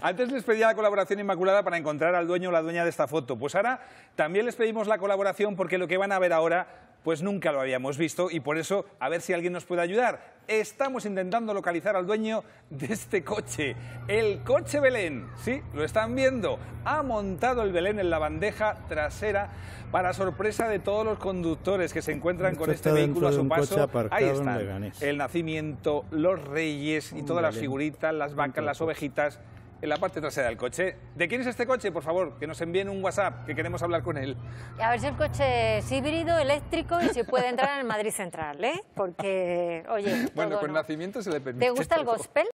Antes les pedía la colaboración inmaculada para encontrar al dueño o la dueña de esta foto. Pues ahora también les pedimos la colaboración porque lo que van a ver ahora pues nunca lo habíamos visto y por eso a ver si alguien nos puede ayudar. Estamos intentando localizar al dueño de este coche, el coche Belén. Sí, lo están viendo. Ha montado el Belén en la bandeja trasera para sorpresa de todos los conductores que se encuentran con este vehículo a su paso. Ahí está el nacimiento, los reyes y todas las figuritas, las vacas, las ovejitas en la parte trasera del coche. ¿De quién es este coche? Por favor, que nos envíen un WhatsApp, que queremos hablar con él. A ver si el coche es híbrido, eléctrico y si puede entrar en el Madrid Central, ¿eh? Porque, oye... Bueno, con nacimiento se le permite. ¿Te gusta el gospel?